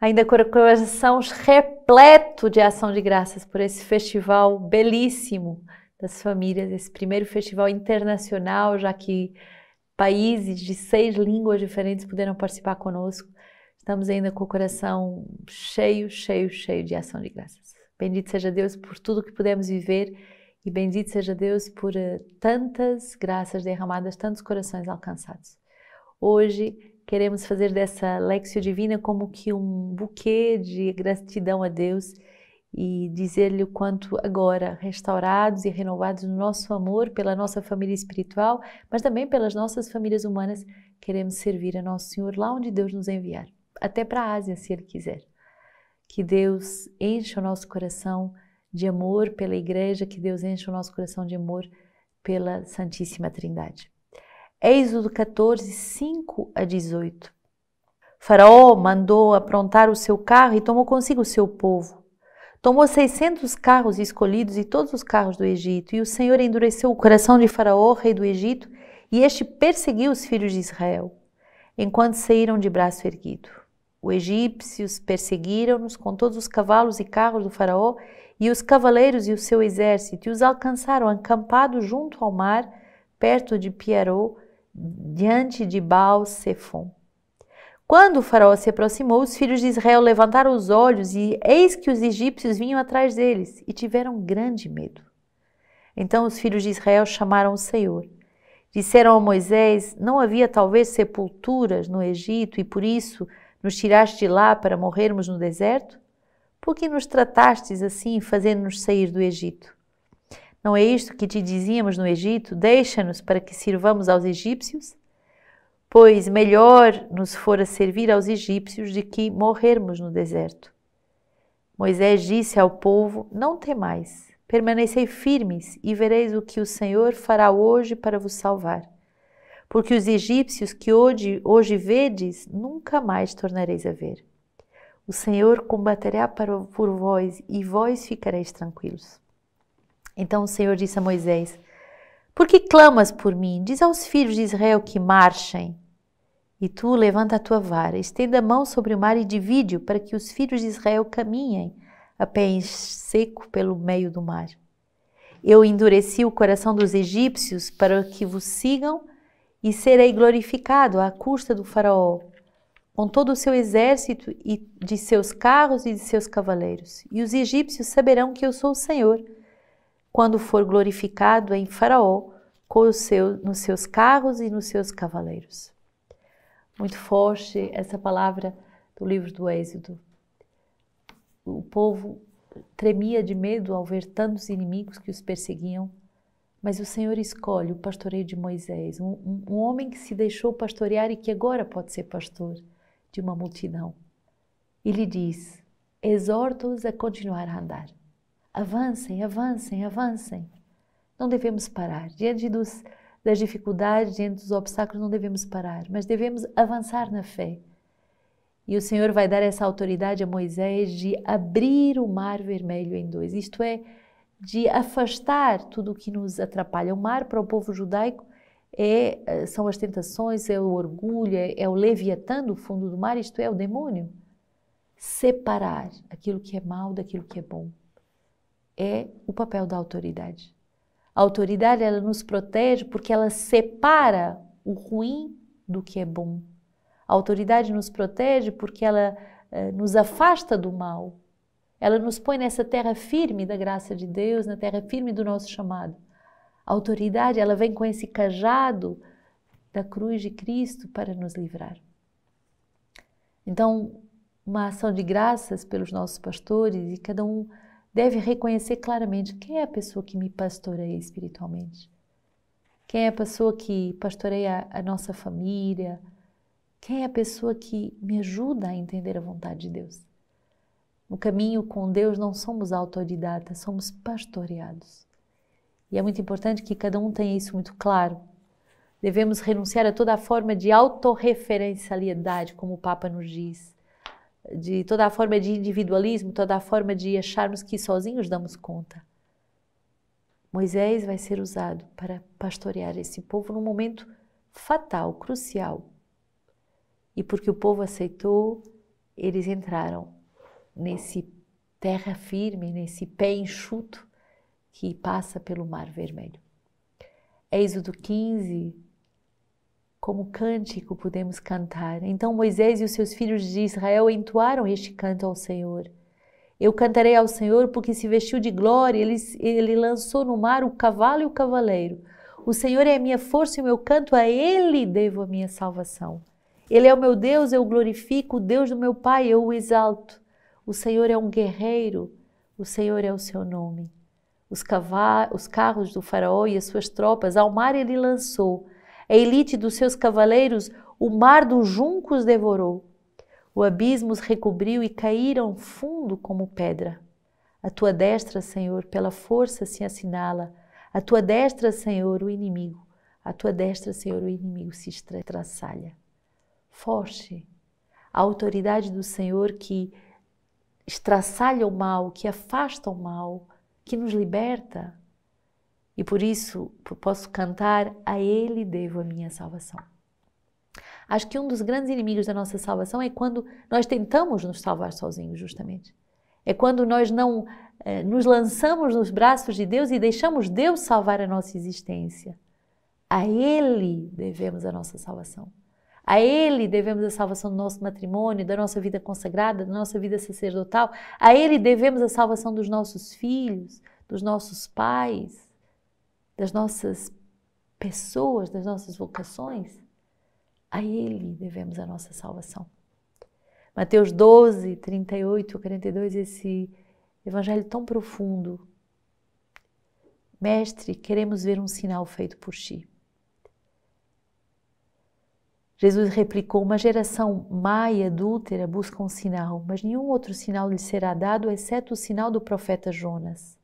ainda com o coração repleto de ação de graças por esse festival belíssimo das famílias, esse primeiro festival internacional, já que países de seis línguas diferentes puderam participar conosco. Estamos ainda com o coração cheio, cheio, cheio de ação de graças. Bendito seja Deus por tudo que pudemos viver e bendito seja Deus por eh, tantas graças derramadas, tantos corações alcançados. Hoje Queremos fazer dessa Lexio Divina como que um buquê de gratidão a Deus e dizer-lhe o quanto agora restaurados e renovados no nosso amor pela nossa família espiritual, mas também pelas nossas famílias humanas, queremos servir a nosso Senhor lá onde Deus nos enviar, até para a Ásia, se Ele quiser. Que Deus encha o nosso coração de amor pela Igreja, que Deus encha o nosso coração de amor pela Santíssima Trindade. Êxodo 14, 5 a 18. Faraó mandou aprontar o seu carro e tomou consigo o seu povo. Tomou seiscentos carros escolhidos e todos os carros do Egito, e o Senhor endureceu o coração de Faraó, rei do Egito, e este perseguiu os filhos de Israel, enquanto saíram de braço erguido. Os egípcios perseguiram-nos com todos os cavalos e carros do Faraó, e os cavaleiros e o seu exército, e os alcançaram acampados junto ao mar, perto de Pierrot, diante de Baal Sefon. Quando o faraó se aproximou, os filhos de Israel levantaram os olhos e eis que os egípcios vinham atrás deles e tiveram grande medo. Então os filhos de Israel chamaram o Senhor. Disseram a Moisés: Não havia talvez sepulturas no Egito e por isso nos tiraste de lá para morrermos no deserto? Por que nos tratastes assim, fazendo-nos sair do Egito? Não é isto que te dizíamos no Egito? Deixa-nos para que sirvamos aos egípcios? Pois melhor nos fora servir aos egípcios de que morrermos no deserto. Moisés disse ao povo: Não temais, permanecei firmes e vereis o que o Senhor fará hoje para vos salvar. Porque os egípcios que hoje, hoje vedes, nunca mais tornareis a ver. O Senhor combaterá por vós e vós ficareis tranquilos. Então o Senhor disse a Moisés: Por que clamas por mim? Diz aos filhos de Israel que marchem. E tu levanta a tua vara, estenda a mão sobre o mar e divide-o, para que os filhos de Israel caminhem a pé seco pelo meio do mar. Eu endureci o coração dos egípcios para que vos sigam e serei glorificado à custa do faraó, com todo o seu exército e de seus carros e de seus cavaleiros. E os egípcios saberão que eu sou o Senhor quando for glorificado em Faraó, com seu, nos seus carros e nos seus cavaleiros. Muito forte essa palavra do livro do Êxodo. O povo tremia de medo ao ver tantos inimigos que os perseguiam, mas o Senhor escolhe o pastoreio de Moisés, um, um homem que se deixou pastorear e que agora pode ser pastor de uma multidão. E lhe diz: exorta-os a continuar a andar. Avancem, avancem, avancem. Não devemos parar. Diante dos, das dificuldades, diante dos obstáculos, não devemos parar, mas devemos avançar na fé. E o Senhor vai dar essa autoridade a Moisés de abrir o mar vermelho em dois, isto é, de afastar tudo o que nos atrapalha. O mar para o povo judaico é, eh, são as tentações, é o orgulho, é, é o leviatã do fundo do mar, isto é, o demônio. Separar aquilo que é mal daquilo que é bom é o papel da autoridade. A autoridade ela nos protege porque ela separa o ruim do que é bom. A autoridade nos protege porque ela eh, nos afasta do mal. Ela nos põe nessa terra firme da graça de Deus, na terra firme do nosso chamado. A autoridade ela vem com esse cajado da cruz de Cristo para nos livrar. Então, uma ação de graças pelos nossos pastores e cada um deve reconhecer claramente quem é a pessoa que me pastoreia espiritualmente, quem é a pessoa que pastoreia a nossa família, quem é a pessoa que me ajuda a entender a vontade de Deus. No caminho com Deus não somos autodidatas, somos pastoreados. E é muito importante que cada um tenha isso muito claro. Devemos renunciar a toda forma de autorreferencialidade, como o Papa nos diz de toda a forma de individualismo, toda a forma de acharmos que sozinhos damos conta. Moisés vai ser usado para pastorear esse povo num momento fatal, crucial. E porque o povo aceitou, eles entraram nesse terra firme, nesse pé enxuto que passa pelo Mar Vermelho. Êxodo 15, como cântico podemos cantar. Então Moisés e os seus filhos de Israel entoaram este canto ao Senhor. Eu cantarei ao Senhor porque se vestiu de glória, ele, ele lançou no mar o cavalo e o cavaleiro. O Senhor é a minha força e o meu canto, a Ele devo a minha salvação. Ele é o meu Deus, eu o glorifico, o Deus do meu Pai, eu o exalto. O Senhor é um guerreiro, o Senhor é o seu nome. Os, os carros do faraó e as suas tropas ao mar ele lançou, a elite dos seus cavaleiros o mar dos juncos devorou. O abismo os recobriu e caíram fundo como pedra. A tua destra, Senhor, pela força se assinala. A tua destra, Senhor, o inimigo. A tua destra, Senhor, o inimigo se estraçalha. Foge. A autoridade do Senhor que estraçalha o mal, que afasta o mal, que nos liberta. E por isso posso cantar: A Ele devo a minha salvação. Acho que um dos grandes inimigos da nossa salvação é quando nós tentamos nos salvar sozinhos, justamente. É quando nós não eh, nos lançamos nos braços de Deus e deixamos Deus salvar a nossa existência. A Ele devemos a nossa salvação. A Ele devemos a salvação do nosso matrimônio, da nossa vida consagrada, da nossa vida sacerdotal. A Ele devemos a salvação dos nossos filhos, dos nossos pais das nossas pessoas, das nossas vocações, a Ele devemos a nossa salvação. Mateus 12, 38, 42, esse evangelho tão profundo. Mestre, queremos ver um sinal feito por ti. Jesus replicou: Uma geração má e adúltera busca um sinal, mas nenhum outro sinal lhe será dado exceto o sinal do profeta Jonas.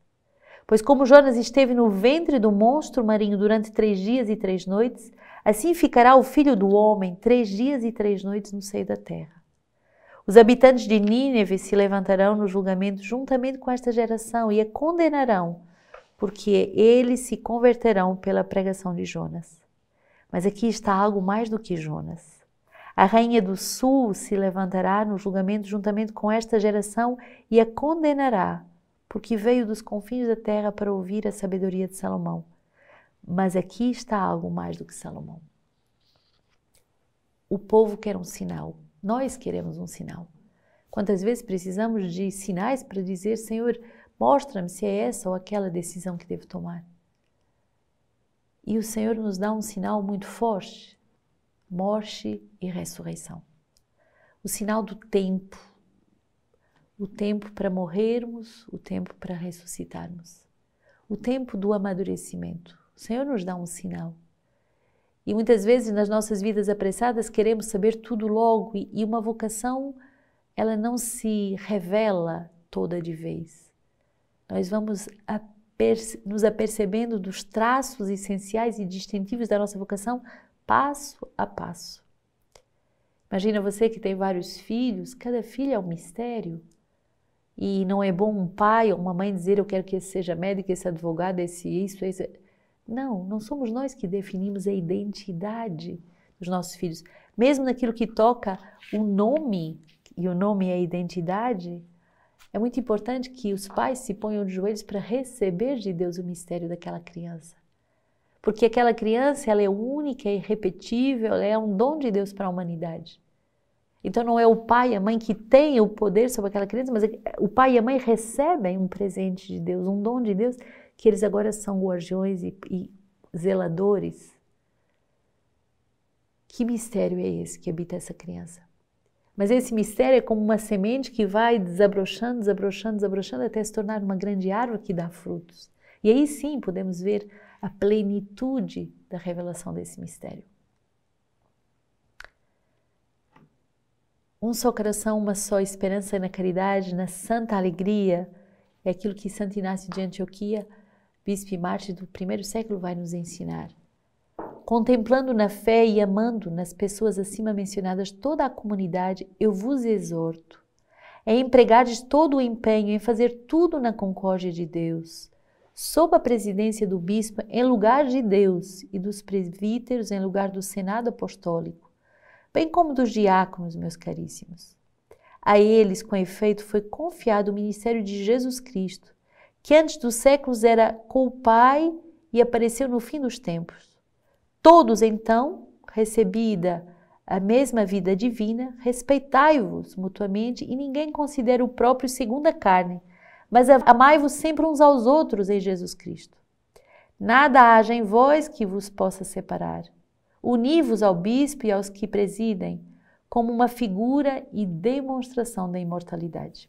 Pois como Jonas esteve no ventre do monstro marinho durante três dias e três noites, assim ficará o filho do homem três dias e três noites no seio da terra. Os habitantes de Nínive se levantarão no julgamento juntamente com esta geração e a condenarão, porque eles se converterão pela pregação de Jonas. Mas aqui está algo mais do que Jonas. A rainha do sul se levantará no julgamento juntamente com esta geração e a condenará, porque veio dos confins da terra para ouvir a sabedoria de Salomão. Mas aqui está algo mais do que Salomão. O povo quer um sinal, nós queremos um sinal. Quantas vezes precisamos de sinais para dizer, Senhor, mostra-me se é essa ou aquela decisão que devo tomar? E o Senhor nos dá um sinal muito forte: morte e ressurreição. O sinal do tempo, o tempo para morrermos, o tempo para ressuscitarmos, o tempo do amadurecimento. O Senhor nos dá um sinal. E muitas vezes nas nossas vidas apressadas queremos saber tudo logo e uma vocação ela não se revela toda de vez. Nós vamos nos apercebendo dos traços essenciais e distintivos da nossa vocação passo a passo. Imagina você que tem vários filhos, cada filho é um mistério. E não é bom um pai ou uma mãe dizer eu quero que esse seja médico, esse advogado, esse isso, esse. Não, não somos nós que definimos a identidade dos nossos filhos. Mesmo naquilo que toca o nome, e o nome é a identidade, é muito importante que os pais se ponham de joelhos para receber de Deus o mistério daquela criança. Porque aquela criança, ela é única, é irrepetível, ela é um dom de Deus para a humanidade. Então não é o pai e a mãe que têm o poder sobre aquela criança, mas é é, o pai e a mãe recebem um presente de Deus, um dom de Deus, que eles agora são guardiões e, e zeladores. Que mistério é esse que habita essa criança? Mas esse mistério é como uma semente que vai desabrochando, desabrochando, desabrochando até se tornar uma grande árvore que dá frutos. E aí sim podemos ver a plenitude da revelação desse mistério. Um só coração, uma só esperança na caridade, na santa alegria. É aquilo que Santo Inácio de Antioquia, bispo e mártir do primeiro século, vai nos ensinar. Contemplando na fé e amando nas pessoas acima mencionadas toda a comunidade, eu vos exorto é de todo o empenho em fazer tudo na concórdia de Deus, sob a presidência do bispo em lugar de Deus e dos presbíteros em lugar do Senado apostólico bem como dos diáconos, meus caríssimos. A eles, com efeito, foi confiado o ministério de Jesus Cristo, que antes dos séculos era com o Pai e apareceu no fim dos tempos. Todos, então, recebida a mesma vida divina, respeitai-vos mutuamente e ninguém considere o próprio segundo a carne, mas amai-vos sempre uns aos outros em Jesus Cristo. Nada haja em vós que vos possa separar Uni-vos ao bispo e aos que presidem, como uma figura e demonstração da imortalidade.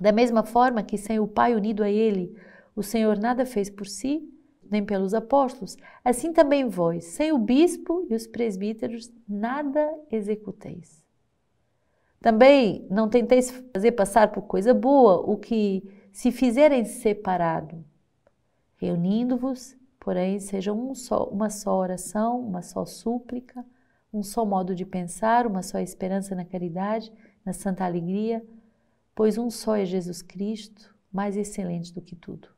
Da mesma forma que, sem o Pai unido a Ele, o Senhor nada fez por si, nem pelos apóstolos, assim também vós, sem o bispo e os presbíteros, nada executeis. Também não tenteis fazer passar por coisa boa o que se fizerem separado, reunindo-vos porém seja um só, uma só oração, uma só súplica, um só modo de pensar, uma só esperança na caridade, na santa alegria, pois um só é Jesus Cristo, mais excelente do que tudo.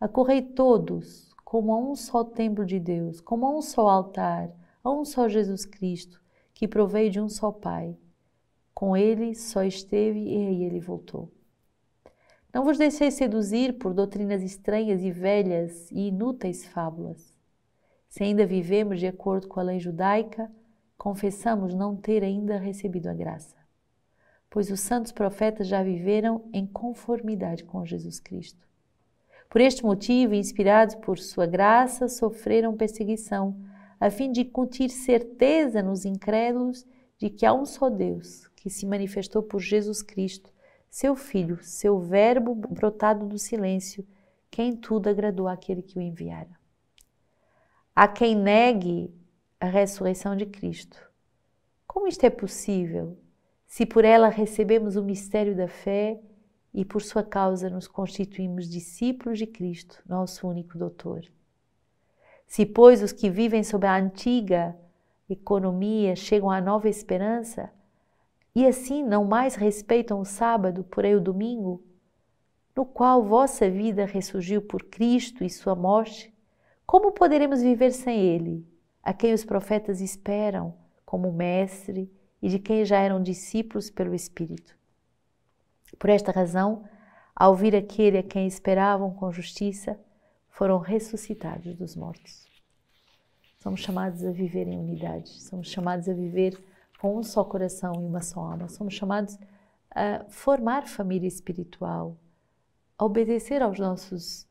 Acorrei todos como a um só templo de Deus, como a um só altar, a um só Jesus Cristo, que provei de um só Pai. Com ele só esteve e aí ele voltou. Não vos deixeis seduzir por doutrinas estranhas e velhas e inúteis fábulas. Se ainda vivemos de acordo com a lei judaica, confessamos não ter ainda recebido a graça, pois os santos profetas já viveram em conformidade com Jesus Cristo. Por este motivo, inspirados por sua graça, sofreram perseguição, a fim de incutir certeza nos incrédulos de que há um só Deus, que se manifestou por Jesus Cristo seu filho, seu verbo brotado do silêncio, quem tudo agradou àquele que o enviara. A quem negue a ressurreição de Cristo. Como isto é possível, se por ela recebemos o mistério da fé e por sua causa nos constituímos discípulos de Cristo, nosso único doutor? Se, pois, os que vivem sob a antiga economia chegam à nova esperança, e assim não mais respeitam o sábado, porém o domingo, no qual vossa vida ressurgiu por Cristo e sua morte, como poderemos viver sem ele, a quem os profetas esperam como mestre e de quem já eram discípulos pelo Espírito? Por esta razão, ao vir aquele a quem esperavam com justiça, foram ressuscitados dos mortos. Somos chamados a viver em unidade, somos chamados a viver com um só coração e uma só alma. Somos chamados a formar família espiritual, a obedecer aos nossos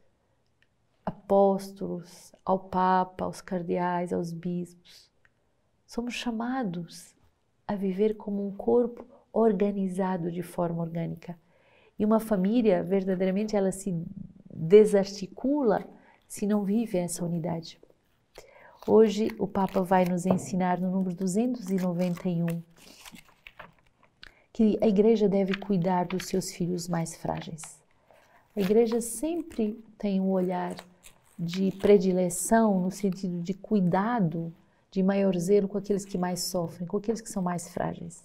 apóstolos, ao Papa, aos cardeais, aos bispos. Somos chamados a viver como um corpo organizado de forma orgânica. E uma família, verdadeiramente, ela se desarticula se não vive essa unidade. Hoje o Papa vai nos ensinar no número 291 que a Igreja deve cuidar dos seus filhos mais frágeis. A Igreja sempre tem um olhar de predileção no sentido de cuidado, de maior zelo com aqueles que mais sofrem, com aqueles que são mais frágeis.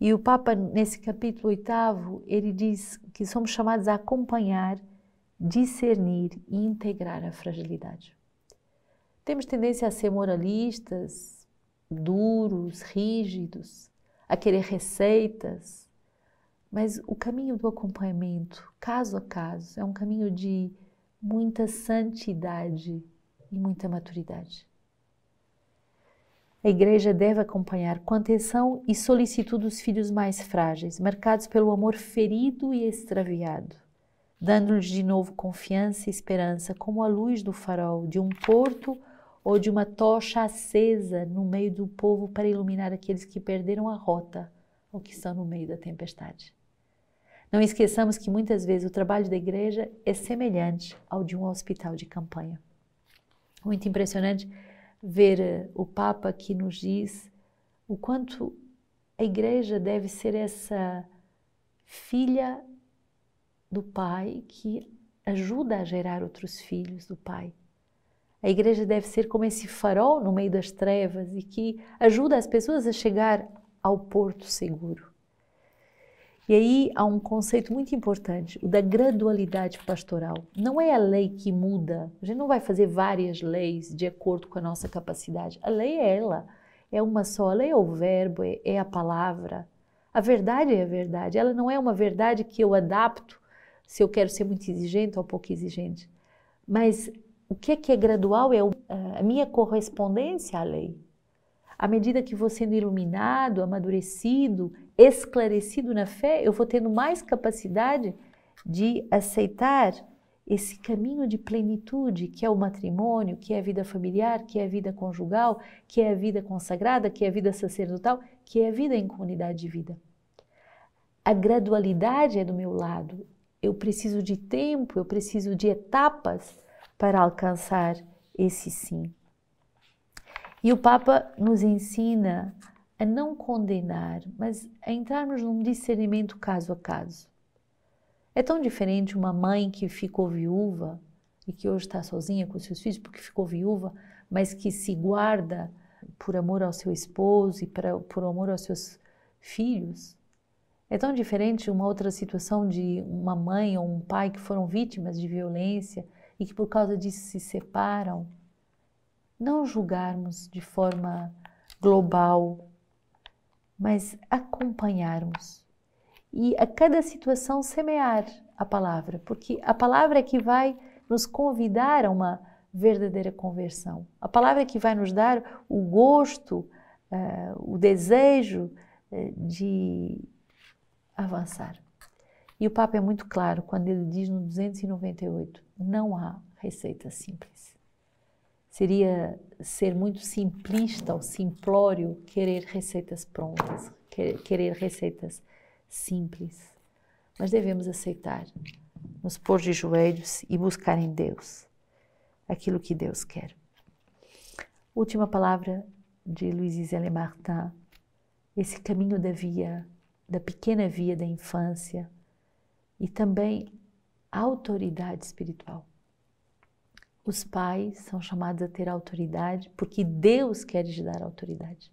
E o Papa, nesse capítulo oitavo, ele diz que somos chamados a acompanhar, discernir e integrar a fragilidade. Temos tendência a ser moralistas, duros, rígidos, a querer receitas, mas o caminho do acompanhamento, caso a caso, é um caminho de muita santidade e muita maturidade. A Igreja deve acompanhar com atenção e solicitude os filhos mais frágeis, marcados pelo amor ferido e extraviado, dando-lhes de novo confiança e esperança, como a luz do farol de um porto ou de uma tocha acesa no meio do povo para iluminar aqueles que perderam a rota ou que estão no meio da tempestade. Não esqueçamos que muitas vezes o trabalho da igreja é semelhante ao de um hospital de campanha. Muito impressionante ver eh, o Papa que nos diz o quanto a igreja deve ser essa filha do Pai que ajuda a gerar outros filhos do Pai a igreja deve ser como esse farol no meio das trevas e que ajuda as pessoas a chegar ao porto seguro. E aí há um conceito muito importante, o da gradualidade pastoral. Não é a lei que muda, a gente não vai fazer várias leis de acordo com a nossa capacidade. A lei é ela, é uma só. A lei é o verbo, é, é a palavra. A verdade é a verdade, ela não é uma verdade que eu adapto se eu quero ser muito exigente ou pouco exigente. Mas o que é que é gradual é, é a minha correspondência à lei. À medida que vou sendo iluminado, amadurecido, esclarecido na fé, eu vou tendo mais capacidade de aceitar esse caminho de plenitude que é o matrimônio, que é a vida familiar, que é a vida conjugal, que é a vida consagrada, que é a vida sacerdotal, que é a vida em comunidade de vida. A gradualidade é do meu lado. Eu preciso de tempo, eu preciso de etapas para alcançar esse sim. E o Papa nos ensina a não condenar, mas a entrarmos num discernimento caso a caso. É tão diferente uma mãe que ficou viúva e que hoje está sozinha com os seus filhos porque ficou viúva, mas que se guarda por amor ao seu esposo e por amor aos seus filhos. É tão diferente uma outra situação de uma mãe ou um pai que foram vítimas de violência e que por causa disso se separam, não julgarmos de forma global, mas acompanharmos e a cada situação semear a palavra, porque a palavra é que vai nos convidar a uma verdadeira conversão. A palavra é que vai nos dar o gosto, uh, o desejo uh, de avançar. E o Papa é muito claro quando ele diz no 298: não há receita simples. Seria ser muito simplista ou simplório querer receitas prontas, querer receitas simples. Mas devemos aceitar, nos pôr de joelhos e buscar em Deus aquilo que Deus quer. Última palavra de Luiz L. Martin, esse caminho da via, da pequena via da infância e também autoridade espiritual. Os pais são chamados a ter autoridade porque Deus quer te dar autoridade.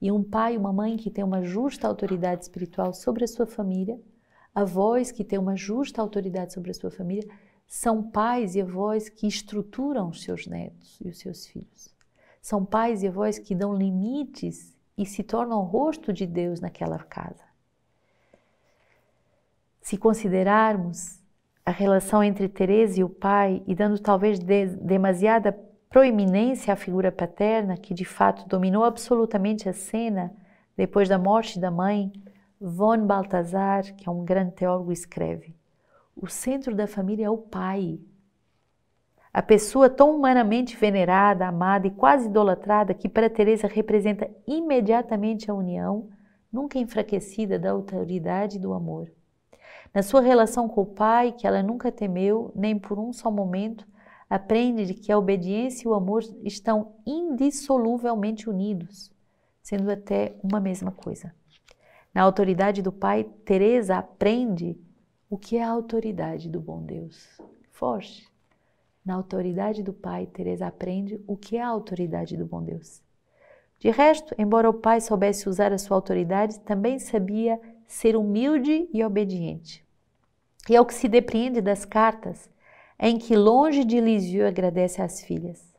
E um pai e uma mãe que tem uma justa autoridade espiritual sobre a sua família, avós que têm uma justa autoridade sobre a sua família, são pais e avós que estruturam os seus netos e os seus filhos. São pais e avós que dão limites e se tornam o rosto de Deus naquela casa. Se considerarmos a relação entre Teresa e o pai e dando talvez de, demasiada proeminência à figura paterna, que de fato dominou absolutamente a cena depois da morte da mãe, von Balthasar, que é um grande teólogo, escreve: O centro da família é o pai. A pessoa tão humanamente venerada, amada e quase idolatrada que para Teresa representa imediatamente a união, nunca enfraquecida da autoridade e do amor. Na sua relação com o Pai, que ela nunca temeu, nem por um só momento, aprende que a obediência e o amor estão indissoluvelmente unidos, sendo até uma mesma coisa. Na autoridade do Pai, Teresa aprende o que é a autoridade do bom Deus. Forte. Na autoridade do Pai, Teresa aprende o que é a autoridade do bom Deus. De resto, embora o Pai soubesse usar a sua autoridade, também sabia ser humilde e obediente. E é o que se depreende das cartas em que, longe de Eliseu, agradece às filhas.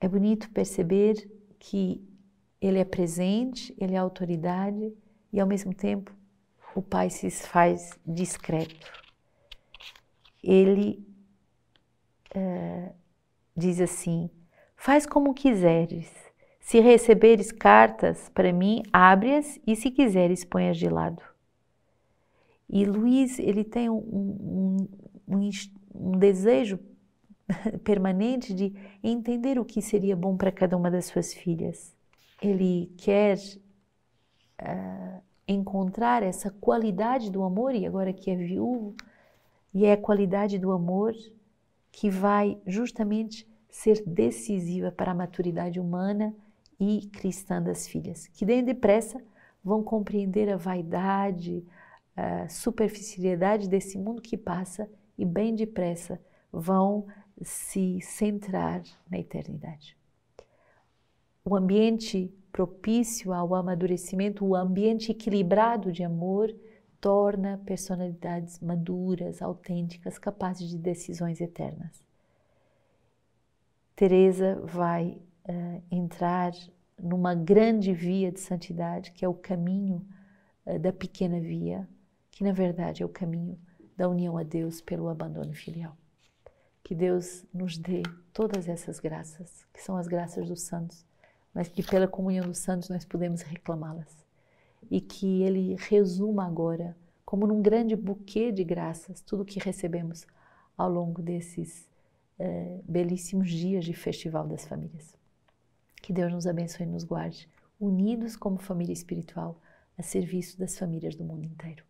É bonito perceber que ele é presente, ele é autoridade e, ao mesmo tempo, o pai se faz discreto. Ele uh, diz assim: faz como quiseres, se receberes cartas para mim, abre-as e se quiseres, ponhas de lado. E Luiz, ele tem um, um, um, um desejo permanente de entender o que seria bom para cada uma das suas filhas. Ele quer uh, encontrar essa qualidade do amor, e agora que é viúvo, e é a qualidade do amor que vai justamente ser decisiva para a maturidade humana e cristã das filhas, que bem depressa vão compreender a vaidade, a superficialidade desse mundo que passa e bem depressa vão se centrar na eternidade. O ambiente propício ao amadurecimento, o ambiente equilibrado de amor, torna personalidades maduras, autênticas, capazes de decisões eternas. Teresa vai uh, entrar numa grande via de santidade, que é o caminho uh, da pequena via, que na verdade é o caminho da união a Deus pelo abandono filial. Que Deus nos dê todas essas graças, que são as graças dos santos, mas que pela comunhão dos santos nós podemos reclamá-las. E que Ele resuma agora, como num grande buquê de graças, tudo o que recebemos ao longo desses eh, belíssimos dias de Festival das Famílias. Que Deus nos abençoe e nos guarde, unidos como família espiritual, a serviço das famílias do mundo inteiro.